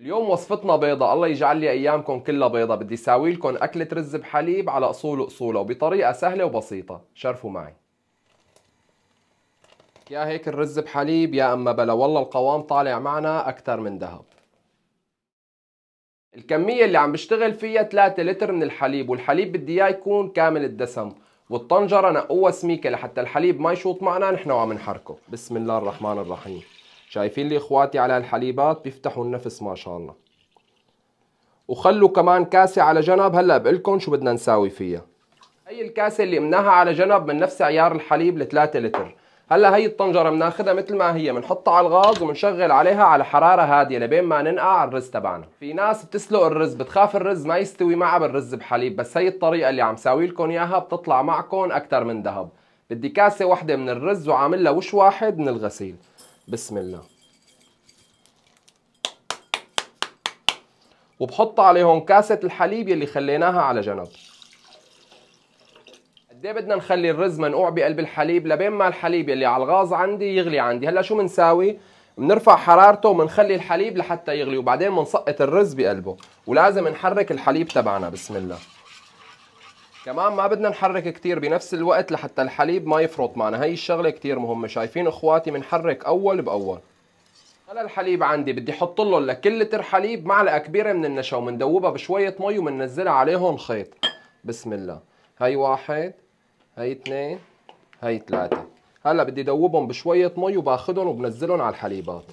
اليوم وصفتنا بيضة الله يجعل لي ايامكم كلها بيضة بدي ساوي لكم اكلة رز بحليب على اصول اصوله وبطريقة سهلة وبسيطة شرفوا معي يا هيك الرز بحليب يا اما بلا والله القوام طالع معنا اكثر من ذهب الكمية اللي عم بشتغل فيها 3 لتر من الحليب والحليب بدي اياه يكون كامل الدسم والطنجرة نقوها سميكة لحتى الحليب ما يشوط معنا نحن وعم نحركه بسم الله الرحمن الرحيم شايفين لي اخواتي على الحليبات بيفتحوا النفس ما شاء الله وخلوا كمان كاسة على جنب هلا بقلكم شو بدنا نساوي فيها هي الكاسة اللي امناها على جنب من نفس عيار الحليب ل 3 لتر هلا هي الطنجرة بناخذها مثل ما هي بنحطها على الغاز وبنشغل عليها على حرارة هادية لبين ما ننقع الرز تبعنا، في ناس بتسلق الرز بتخاف الرز ما يستوي معها بالرز بحليب بس هي الطريقة اللي عم ساوي لكم اياها بتطلع معكم أكثر من ذهب، بدي كاسة واحدة من الرز وعامل لها وش واحد من الغسيل، بسم الله وبحط عليهم كاسة الحليب يلي خليناها على جنب قديه بدنا نخلي الرز منقوع بقلب الحليب لبين ما الحليب يلي على الغاز عندي يغلي عندي هلا شو بنساوي بنرفع حرارته وبنخلي الحليب لحتى يغلي وبعدين بنسقط الرز بقلبه ولازم نحرك الحليب تبعنا بسم الله كمان ما بدنا نحرك كتير بنفس الوقت لحتى الحليب ما يفرط معنا هاي الشغلة كتير مهمة شايفين اخواتي بنحرك اول باول هلا الحليب عندي بدي احط له لكل لتر حليب معلقه كبيره من النشا ومندوبها بشويه مي ومننزلها عليهم خيط بسم الله هاي واحد هاي اثنين هاي ثلاثه هلا بدي دوبهم بشويه مي وباخذهم وبنزلهم على الحليبات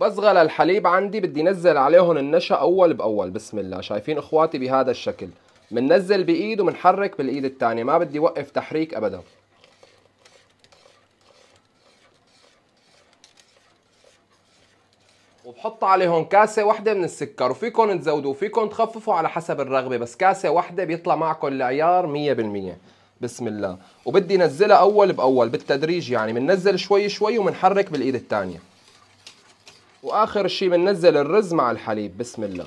وبصغل الحليب عندي بدي نزل عليهم النشا اول باول بسم الله شايفين اخواتي بهذا الشكل بننزل بايد وبنحرك بالايد الثانيه ما بدي وقف تحريك ابدا وبحط عليهم كاسة واحدة من السكر وفيكم تزودوا وفيكم تخففوا على حسب الرغبة بس كاسة واحدة بيطلع معكم العيار مية بالمية بسم الله وبدي نزلها أول بأول بالتدريج يعني بننزل شوي شوي وبنحرك بالإيد الثانية واخر شيء بننزل الرز مع الحليب بسم الله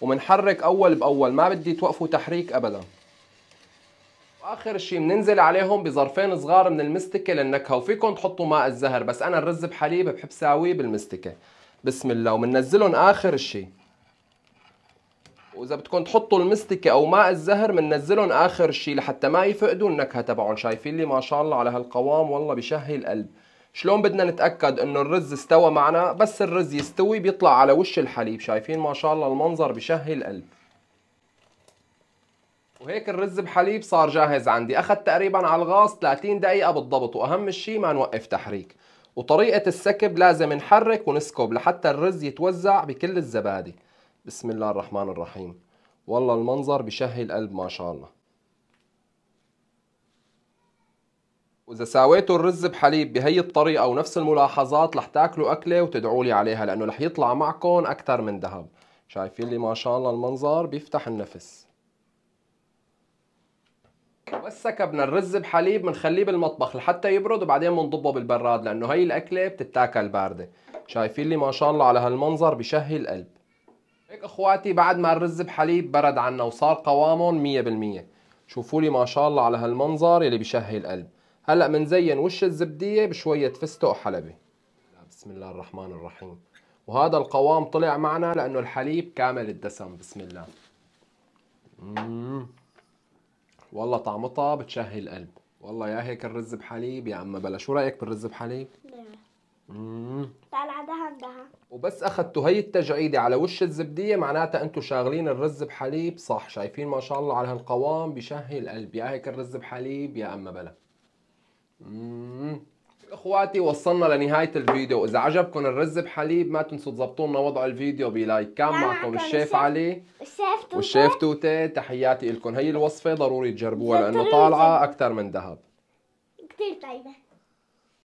ومنحرك اول باول ما بدي توقفوا تحريك ابدا واخر شيء بننزل عليهم بظرفين صغار من المستكه للنكهه وفيكم تحطوا ماء الزهر بس انا الرز بحليب بحب ساويه بالمستكه بسم الله ومننزلهم اخر شيء واذا بدكم تحطوا المستكه او ماء الزهر بننزلهم اخر شيء لحتى ما يفقدوا النكهه تبعهم شايفين لي ما شاء الله على هالقوام والله بشهي القلب شلون بدنا نتاكد انه الرز استوى معنا بس الرز يستوي بيطلع على وش الحليب شايفين ما شاء الله المنظر بشهي القلب وهيك الرز بحليب صار جاهز عندي اخذ تقريبا على الغاز 30 دقيقه بالضبط واهم شيء ما نوقف تحريك وطريقه السكب لازم نحرك ونسكب لحتى الرز يتوزع بكل الزبادي بسم الله الرحمن الرحيم والله المنظر بشهي القلب ما شاء الله واذا ساويتوا الرز بحليب بهي الطريقه ونفس الملاحظات رح تاكلوا اكله وتدعوا لي عليها لانه رح يطلع معكم اكثر من ذهب شايفين لي ما شاء الله المنظر بيفتح النفس بس سكبنا الرز بحليب بنخليه بالمطبخ لحتى يبرد وبعدين بنضبه بالبراد لانه هي الاكله بتتاكل بارده شايفين لي ما شاء الله على هالمنظر بشهي القلب هيك اخواتي بعد ما الرز بحليب برد عنا وصار قوامهم 100% شوفوا لي ما شاء الله على هالمنظر يلي بشهي القلب هلا بنزين وش الزبديه بشويه فستق حلبي بسم الله الرحمن الرحيم وهذا القوام طلع معنا لانه الحليب كامل الدسم بسم الله مم. والله طعمتها بتشهي القلب والله يا هيك الرز بحليب يا اما بلا شو رايك بالرز بحليب امم نعم. طالعه دهن دهن وبس اخذتوا هي التجعيده على وش الزبديه معناتها انتم شاغلين الرز بحليب صح شايفين ما شاء الله على هالقوام بشهي القلب يا هيك الرز بحليب يا اما بلا اخواتي وصلنا لنهايه الفيديو اذا عجبكم الرز بحليب ما تنسوا تظبطوا لنا وضع الفيديو بلايك كان معكم الشيف علي والشيف توتة والشيف توتة تحياتي لكم هي الوصفه ضروري تجربوها لانه طالعه اكثر من ذهب كثير طيبه